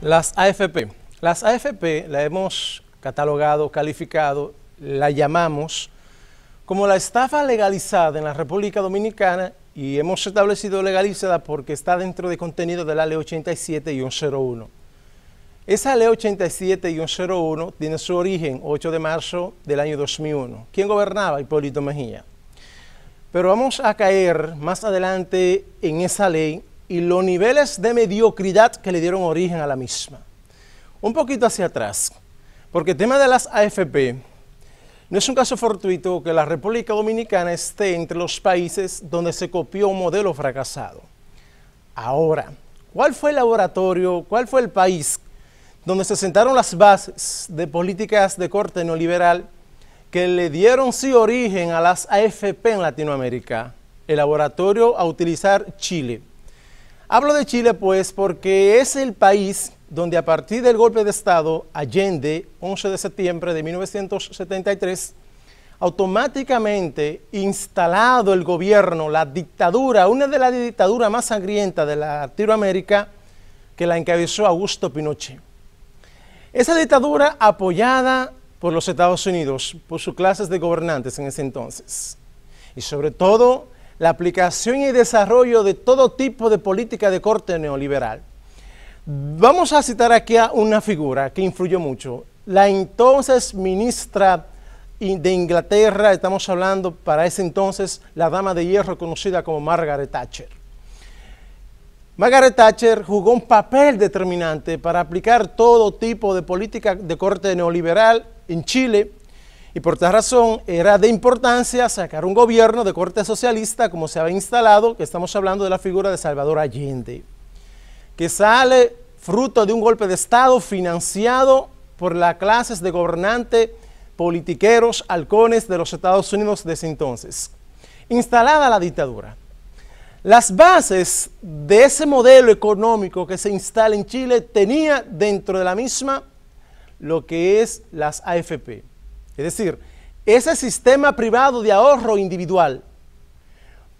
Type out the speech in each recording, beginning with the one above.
Las AFP. Las AFP la hemos catalogado, calificado, la llamamos como la estafa legalizada en la República Dominicana y hemos establecido legalizada porque está dentro de contenido de la Ley 87 y 101. Esa Ley 87 y 101 tiene su origen 8 de marzo del año 2001. ¿Quién gobernaba? Hipólito Mejía. Pero vamos a caer más adelante en esa ley y los niveles de mediocridad que le dieron origen a la misma. Un poquito hacia atrás, porque el tema de las AFP no es un caso fortuito que la República Dominicana esté entre los países donde se copió un modelo fracasado. Ahora, ¿cuál fue el laboratorio, cuál fue el país donde se sentaron las bases de políticas de corte neoliberal que le dieron sí origen a las AFP en Latinoamérica? El laboratorio a utilizar Chile. Hablo de Chile pues porque es el país donde a partir del golpe de Estado Allende, 11 de septiembre de 1973, automáticamente instalado el gobierno, la dictadura, una de las dictaduras más sangrientas de Latinoamérica, que la encabezó Augusto Pinochet. Esa dictadura apoyada por los Estados Unidos, por sus clases de gobernantes en ese entonces, y sobre todo la aplicación y desarrollo de todo tipo de política de corte neoliberal. Vamos a citar aquí a una figura que influyó mucho, la entonces ministra de Inglaterra, estamos hablando para ese entonces la dama de hierro conocida como Margaret Thatcher. Margaret Thatcher jugó un papel determinante para aplicar todo tipo de política de corte neoliberal en Chile y por tal razón era de importancia sacar un gobierno de corte socialista como se había instalado, que estamos hablando de la figura de Salvador Allende, que sale fruto de un golpe de Estado financiado por las clases de gobernantes, politiqueros, halcones de los Estados Unidos desde entonces. Instalada la dictadura, las bases de ese modelo económico que se instala en Chile tenía dentro de la misma lo que es las AFP. Es decir, ese sistema privado de ahorro individual,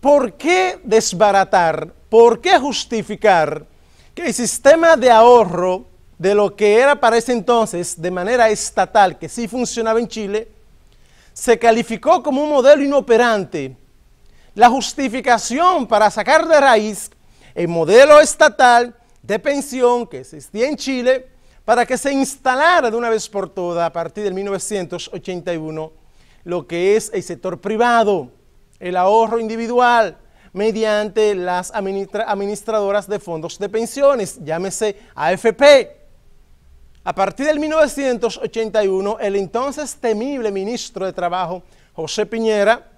¿por qué desbaratar, por qué justificar que el sistema de ahorro de lo que era para ese entonces de manera estatal, que sí funcionaba en Chile, se calificó como un modelo inoperante? La justificación para sacar de raíz el modelo estatal de pensión que existía en Chile, para que se instalara de una vez por todas a partir del 1981 lo que es el sector privado, el ahorro individual, mediante las administradoras de fondos de pensiones, llámese AFP. A partir del 1981, el entonces temible ministro de Trabajo, José Piñera,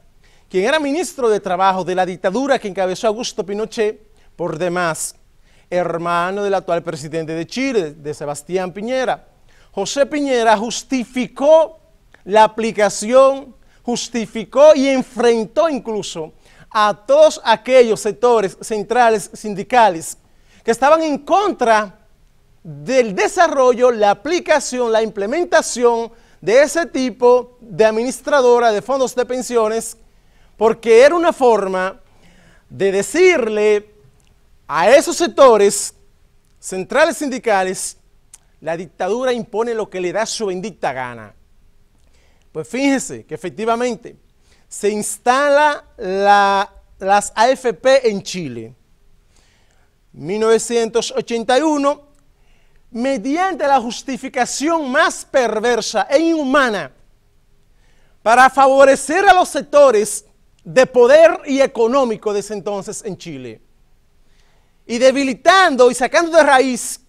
quien era ministro de Trabajo de la dictadura que encabezó Augusto Pinochet, por demás, hermano del actual presidente de Chile, de Sebastián Piñera. José Piñera justificó la aplicación, justificó y enfrentó incluso a todos aquellos sectores centrales sindicales que estaban en contra del desarrollo, la aplicación, la implementación de ese tipo de administradora de fondos de pensiones, porque era una forma de decirle a esos sectores, centrales sindicales, la dictadura impone lo que le da su bendita gana. Pues fíjense que efectivamente se instala las AFP en Chile. 1981, mediante la justificación más perversa e inhumana para favorecer a los sectores de poder y económico de ese entonces en Chile y debilitando y sacando de raíz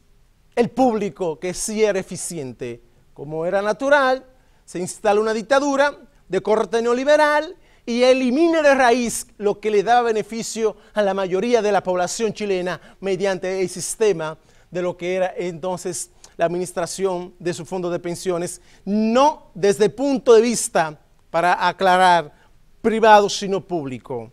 el público que sí era eficiente. Como era natural, se instala una dictadura de corte neoliberal y elimina de raíz lo que le daba beneficio a la mayoría de la población chilena mediante el sistema de lo que era entonces la administración de su fondo de pensiones, no desde el punto de vista, para aclarar, privado, sino público.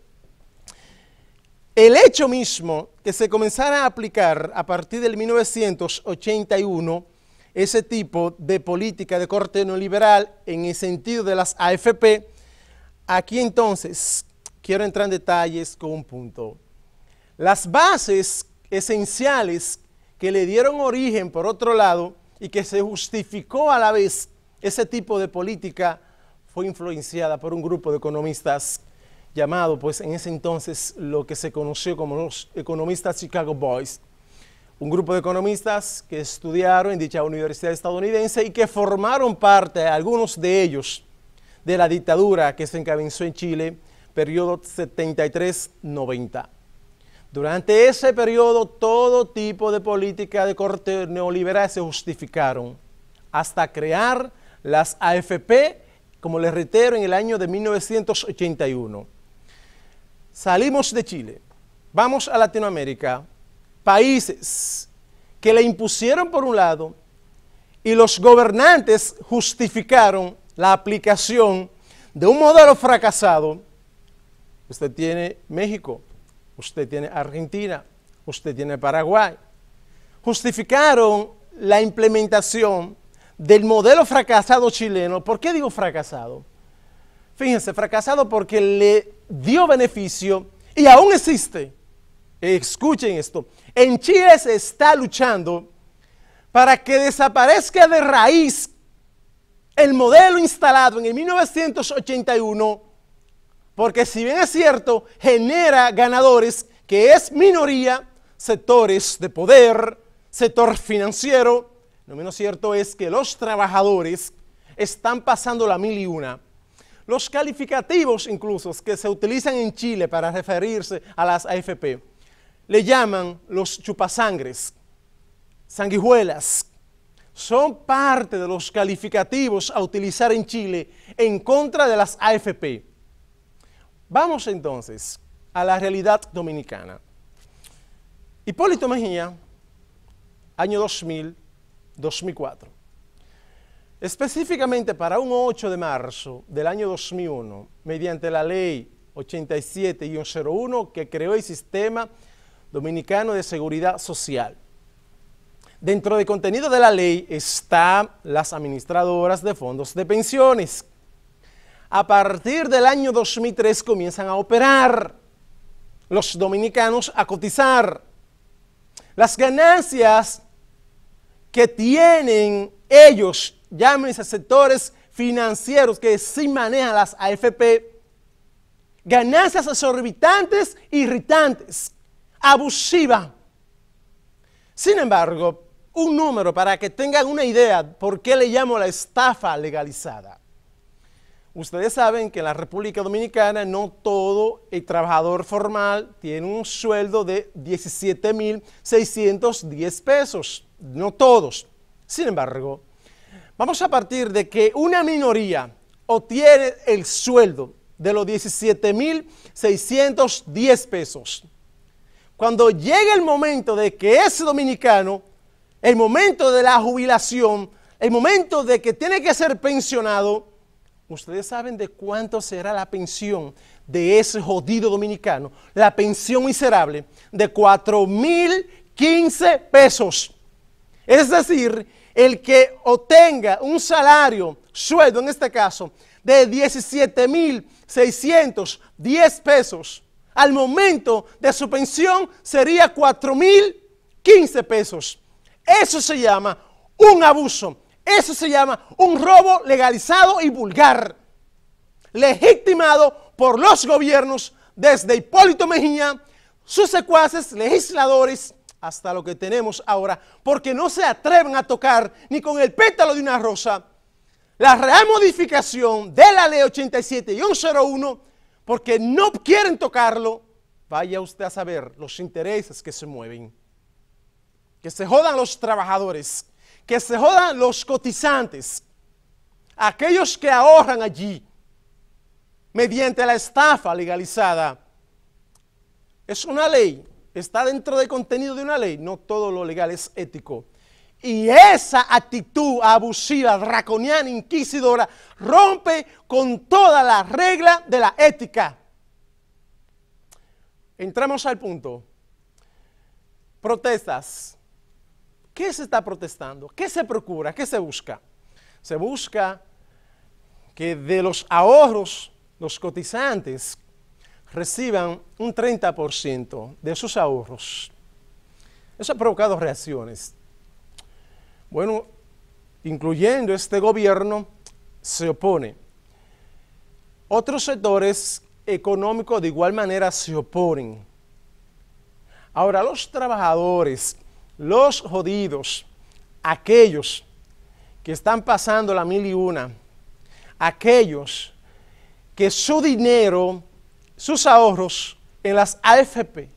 El hecho mismo que se comenzara a aplicar a partir del 1981 ese tipo de política de corte neoliberal en el sentido de las AFP, aquí entonces quiero entrar en detalles con un punto. Las bases esenciales que le dieron origen, por otro lado, y que se justificó a la vez ese tipo de política, fue influenciada por un grupo de economistas llamado pues en ese entonces lo que se conoció como los economistas Chicago Boys, un grupo de economistas que estudiaron en dicha universidad estadounidense y que formaron parte, algunos de ellos, de la dictadura que se encabezó en Chile, periodo 73-90. Durante ese periodo, todo tipo de política de corte neoliberal se justificaron, hasta crear las AFP, como les reitero, en el año de 1981. Salimos de Chile, vamos a Latinoamérica, países que le impusieron por un lado y los gobernantes justificaron la aplicación de un modelo fracasado. Usted tiene México, usted tiene Argentina, usted tiene Paraguay. Justificaron la implementación del modelo fracasado chileno. ¿Por qué digo fracasado? Fíjense, fracasado porque le dio beneficio y aún existe. Escuchen esto. En Chile se está luchando para que desaparezca de raíz el modelo instalado en el 1981, porque si bien es cierto, genera ganadores que es minoría, sectores de poder, sector financiero, lo menos cierto es que los trabajadores están pasando la mil y una los calificativos incluso que se utilizan en Chile para referirse a las AFP, le llaman los chupasangres, sanguijuelas. Son parte de los calificativos a utilizar en Chile en contra de las AFP. Vamos entonces a la realidad dominicana. Hipólito Mejía, año 2000, 2004. Específicamente para un 8 de marzo del año 2001, mediante la ley 87-01 que creó el Sistema Dominicano de Seguridad Social. Dentro del contenido de la ley están las administradoras de fondos de pensiones. A partir del año 2003 comienzan a operar los dominicanos a cotizar. Las ganancias que tienen ellos llámense sectores financieros que sí manejan las AFP, ganancias exorbitantes, irritantes, abusivas. Sin embargo, un número para que tengan una idea por qué le llamo la estafa legalizada. Ustedes saben que en la República Dominicana no todo el trabajador formal tiene un sueldo de 17.610 pesos, no todos. Sin embargo, Vamos a partir de que una minoría obtiene el sueldo de los 17.610 pesos. Cuando llega el momento de que ese dominicano, el momento de la jubilación, el momento de que tiene que ser pensionado, ustedes saben de cuánto será la pensión de ese jodido dominicano, la pensión miserable de 4.015 pesos. Es decir, el que obtenga un salario, sueldo en este caso, de 17.610 pesos, al momento de su pensión sería 4.015 pesos. Eso se llama un abuso. Eso se llama un robo legalizado y vulgar, legitimado por los gobiernos desde Hipólito Mejía, sus secuaces, legisladores, hasta lo que tenemos ahora, porque no se atreven a tocar ni con el pétalo de una rosa la real modificación de la ley 87 y 101, porque no quieren tocarlo, vaya usted a saber los intereses que se mueven. Que se jodan los trabajadores, que se jodan los cotizantes, aquellos que ahorran allí mediante la estafa legalizada. Es una ley está dentro del contenido de una ley. No todo lo legal es ético. Y esa actitud abusiva, draconiana, inquisidora, rompe con toda la regla de la ética. Entramos al punto. Protestas. ¿Qué se está protestando? ¿Qué se procura? ¿Qué se busca? Se busca que de los ahorros los cotizantes reciban un 30% de sus ahorros. Eso ha provocado reacciones. Bueno, incluyendo este gobierno, se opone. Otros sectores económicos de igual manera se oponen. Ahora, los trabajadores, los jodidos, aquellos que están pasando la mil y una, aquellos que su dinero sus ahorros en las AFP.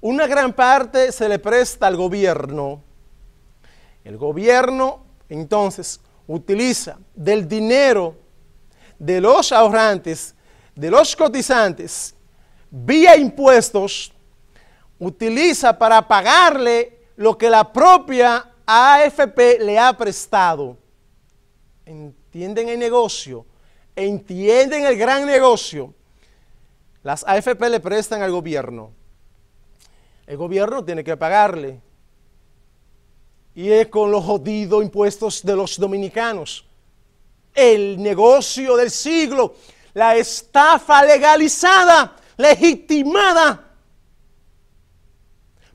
Una gran parte se le presta al gobierno. El gobierno entonces utiliza del dinero de los ahorrantes, de los cotizantes, vía impuestos, utiliza para pagarle lo que la propia AFP le ha prestado. Entienden el negocio, entienden el gran negocio. Las AFP le prestan al gobierno. El gobierno tiene que pagarle. Y es con los jodidos impuestos de los dominicanos. El negocio del siglo. La estafa legalizada, legitimada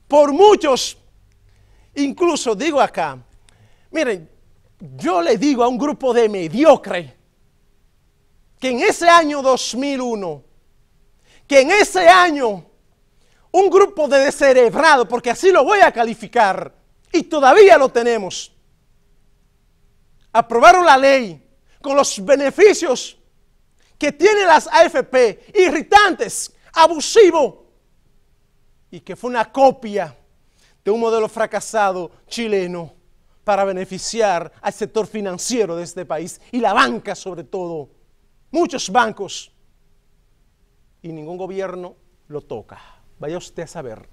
por muchos. Incluso digo acá, miren, yo le digo a un grupo de mediocre que en ese año 2001 que en ese año un grupo de descerebrados, porque así lo voy a calificar, y todavía lo tenemos, aprobaron la ley con los beneficios que tienen las AFP, irritantes, abusivos, y que fue una copia de un modelo fracasado chileno para beneficiar al sector financiero de este país y la banca sobre todo. Muchos bancos y ningún gobierno lo toca. Vaya usted a saber.